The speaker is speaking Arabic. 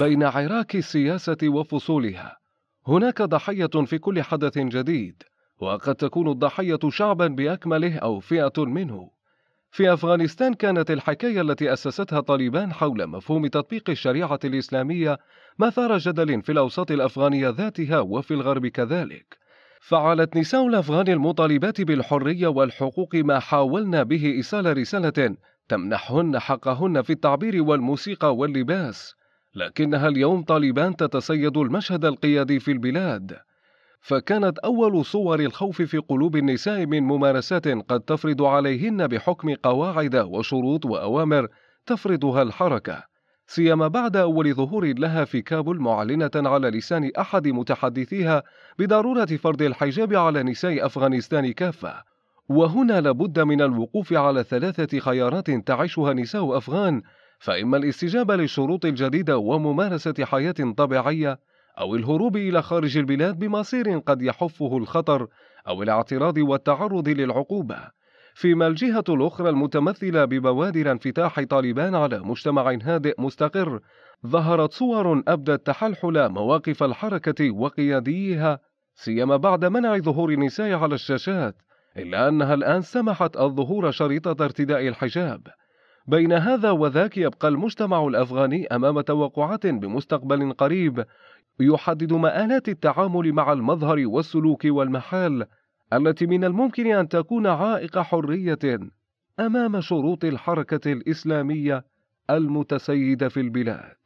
بين عراك السياسة وفصولها هناك ضحية في كل حدث جديد وقد تكون الضحية شعبا بأكمله أو فئة منه في أفغانستان كانت الحكاية التي أسستها طالبان حول مفهوم تطبيق الشريعة الإسلامية مثار جدل في الأوساط الأفغانية ذاتها وفي الغرب كذلك فعلت نساء الأفغان المطالبات بالحرية والحقوق ما حاولنا به إيصال رسالة تمنحهن حقهن في التعبير والموسيقى واللباس لكنها اليوم طالبان تتسيد المشهد القيادي في البلاد فكانت أول صور الخوف في قلوب النساء من ممارسات قد تفرض عليهن بحكم قواعد وشروط وأوامر تفرضها الحركة سيما بعد أول ظهور لها في كابول معلنة على لسان أحد متحدثيها بضرورة فرض الحجاب على نساء أفغانستان كافة وهنا لابد من الوقوف على ثلاثة خيارات تعيشها نساء أفغان فإما الاستجابة للشروط الجديدة وممارسة حياة طبيعية أو الهروب إلى خارج البلاد بمصير قد يحفه الخطر أو الاعتراض والتعرض للعقوبة، فيما الجهة الأخرى المتمثلة ببوادر انفتاح طالبان على مجتمع هادئ مستقر، ظهرت صور أبدت تحلحل مواقف الحركة وقياديها، سيما بعد منع ظهور النساء على الشاشات، إلا أنها الآن سمحت الظهور شريطة ارتداء الحجاب. بين هذا وذاك يبقى المجتمع الأفغاني أمام توقعات بمستقبل قريب يحدد مآلات التعامل مع المظهر والسلوك والمحال التي من الممكن أن تكون عائق حرية أمام شروط الحركة الإسلامية المتسيدة في البلاد